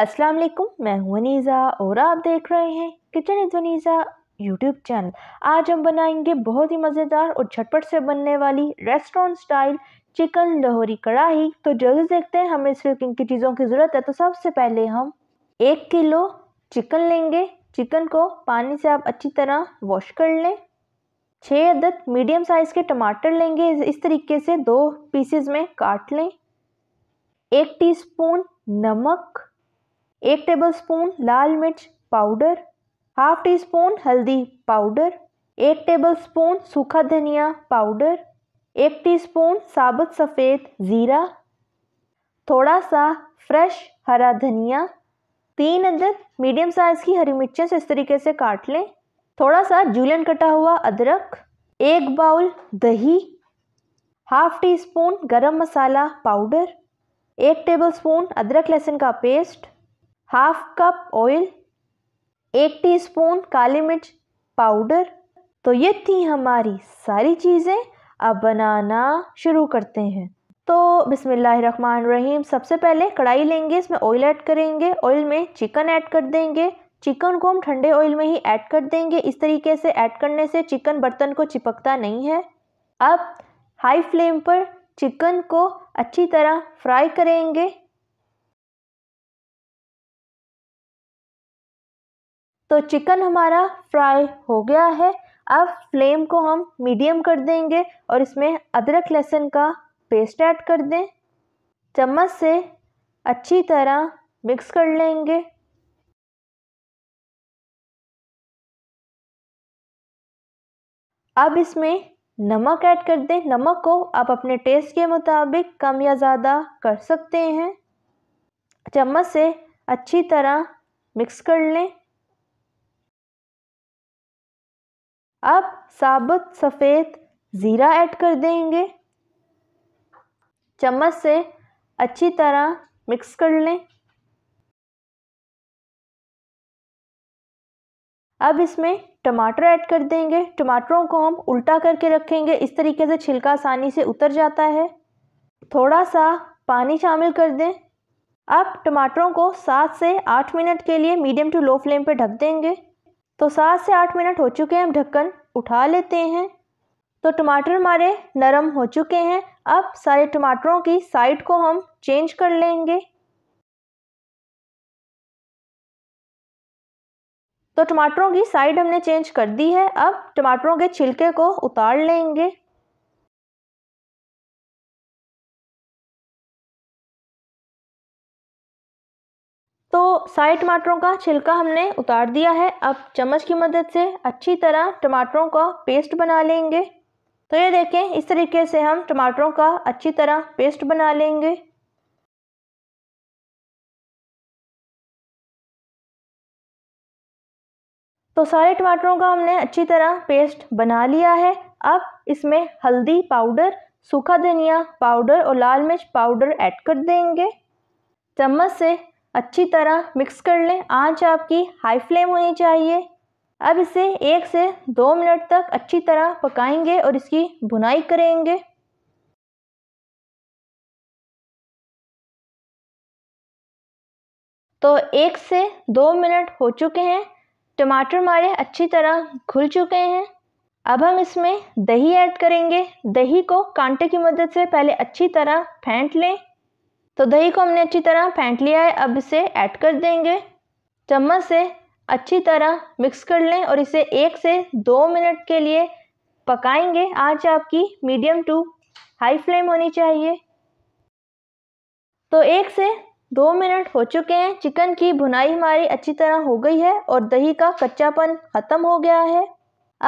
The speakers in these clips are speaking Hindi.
अस्सलाम वालेकुम मैं हूं वनीज़ा और आप देख रहे हैं kitchen is Vaneeza YouTube channel आज हम बनाएंगे बहुत ही मज़ेदार और झटपट से बनने वाली रेस्टोरेंट स्टाइल चिकन लाहौरी कढ़ाई तो जल्दी देखते हैं हमें इसलिए किन की चीज़ों की ज़रूरत है तो सबसे पहले हम एक किलो चिकन लेंगे चिकन को पानी से आप अच्छी तरह वॉश कर लें छः अदद मीडियम साइज़ के टमाटर लेंगे इस तरीके से दो पीसेज में काट लें एक टीस्पून नमक एक टेबलस्पून लाल मिर्च पाउडर हाफ टी स्पून हल्दी पाउडर एक टेबलस्पून सूखा धनिया पाउडर एक टीस्पून साबुत सफ़ेद ज़ीरा थोड़ा सा फ्रेश हरा धनिया तीन अदरक मीडियम साइज़ की हरी मिर्चें इस तरीके से काट लें थोड़ा सा जूलन कटा हुआ अदरक एक बाउल दही हाफ टी स्पून गरम मसाला पाउडर एक टेबलस्पून अदरक लहसुन का पेस्ट हाफ कप ऑयल एक टीस्पून काली मिर्च पाउडर तो ये थी हमारी सारी चीज़ें अब बनाना शुरू करते हैं तो बिसमीम सबसे पहले कढ़ाई लेंगे इसमें ऑयल ऐड करेंगे ऑयल में चिकन ऐड कर देंगे चिकन को हम ठंडे ऑयल में ही ऐड कर देंगे इस तरीके से ऐड करने से चिकन बर्तन को चिपकता नहीं है अब हाई फ्लेम पर चिकन को अच्छी तरह फ्राई करेंगे तो चिकन हमारा फ्राई हो गया है अब फ्लेम को हम मीडियम कर देंगे और इसमें अदरक लहसुन का पेस्ट ऐड कर दें चम्मच से अच्छी तरह मिक्स कर लेंगे अब इसमें नमक ऐड कर दें नमक को आप अपने टेस्ट के मुताबिक कम या ज़्यादा कर सकते हैं चम्मच से अच्छी तरह मिक्स कर लें अब साबुत सफ़ेद ज़ीरा ऐड कर देंगे चम्मच से अच्छी तरह मिक्स कर लें अब इसमें टमाटर ऐड कर देंगे टमाटरों को हम उल्टा करके रखेंगे इस तरीके से छिलका आसानी से उतर जाता है थोड़ा सा पानी शामिल कर दें अब टमाटरों को सात से आठ मिनट के लिए मीडियम टू लो फ्लेम पर ढक देंगे तो सात से आठ मिनट हो चुके हैं हम ढक्कन उठा लेते हैं तो टमाटर हमारे नरम हो चुके हैं अब सारे टमाटरों की साइड को हम चेंज कर लेंगे तो टमाटरों की साइड हमने चेंज कर दी है अब टमाटरों के छिलके को उतार लेंगे तो सारे टमाटरों का छिलका हमने उतार दिया है अब चम्मच की मदद से अच्छी तरह टमाटरों का पेस्ट बना लेंगे तो ये देखें इस तरीके से हम टमाटरों का अच्छी तरह पेस्ट बना लेंगे तो सारे टमाटरों का हमने अच्छी तरह पेस्ट बना लिया है अब इसमें हल्दी पाउडर सूखा धनिया पाउडर और लाल मिर्च पाउडर ऐड कर देंगे चम्मच से अच्छी तरह मिक्स कर लें आंच आपकी हाई फ्लेम होनी चाहिए अब इसे एक से दो मिनट तक अच्छी तरह पकाएंगे और इसकी भुनाई करेंगे तो एक से दो मिनट हो चुके हैं टमाटर हमारे अच्छी तरह घुल चुके हैं अब हम इसमें दही ऐड करेंगे दही को कांटे की मदद से पहले अच्छी तरह फेंट लें तो दही को हमने अच्छी तरह फेंट लिया है अब इसे ऐड कर देंगे चम्मच से अच्छी तरह मिक्स कर लें और इसे एक से दो मिनट के लिए पकाएंगे आँच आपकी मीडियम टू हाई फ्लेम होनी चाहिए तो एक से दो मिनट हो चुके हैं चिकन की भुनाई हमारी अच्छी तरह हो गई है और दही का कच्चापन ख़त्म हो गया है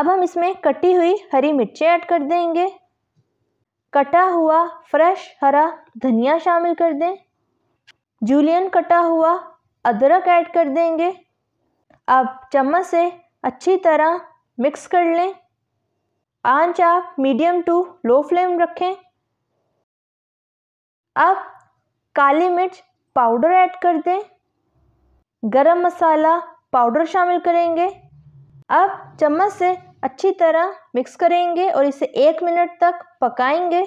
अब हम इसमें कटी हुई हरी मिर्चें ऐड कर देंगे कटा हुआ फ्रेश हरा धनिया शामिल कर दें जूलियन कटा हुआ अदरक ऐड कर देंगे आप चम्मच से अच्छी तरह मिक्स कर लें आंच आप मीडियम टू लो फ्लेम रखें आप काली मिर्च पाउडर ऐड कर दें गरम मसाला पाउडर शामिल करेंगे अब चम्मच से अच्छी तरह मिक्स करेंगे और इसे एक मिनट तक पकाएंगे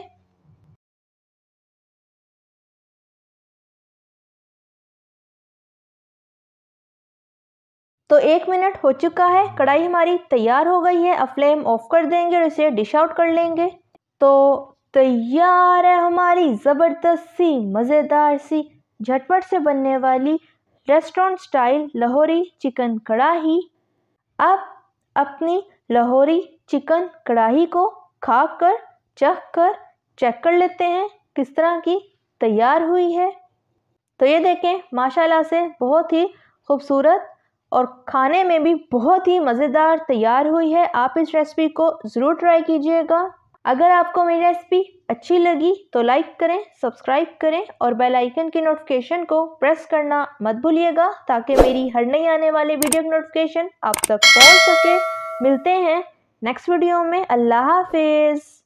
तो एक मिनट हो चुका है कढ़ाई हमारी तैयार हो गई है अब फ्लेम ऑफ कर देंगे और इसे डिश आउट कर लेंगे तो तैयार है हमारी ज़बरदस्त सी मज़ेदार सी झटपट से बनने वाली रेस्टोरेंट स्टाइल लाहौरी चिकन कढ़ाही अब अपनी लाहौरी चिकन कढ़ाही को खाकर चख कर चेक कर लेते हैं किस तरह की तैयार हुई है तो ये देखें माशाल्लाह से बहुत ही खूबसूरत और खाने में भी बहुत ही मज़ेदार तैयार हुई है आप इस रेसिपी को ज़रूर ट्राई कीजिएगा अगर आपको मेरी रेसिपी अच्छी लगी तो लाइक करें सब्सक्राइब करें और बेल आइकन की नोटिफिकेशन को प्रेस करना मत भूलिएगा ताकि मेरी हर नई आने वाली वीडियो की नोटिफिकेशन आप तक पहुंच सके मिलते हैं नेक्स्ट वीडियो में अल्लाह हाफिज़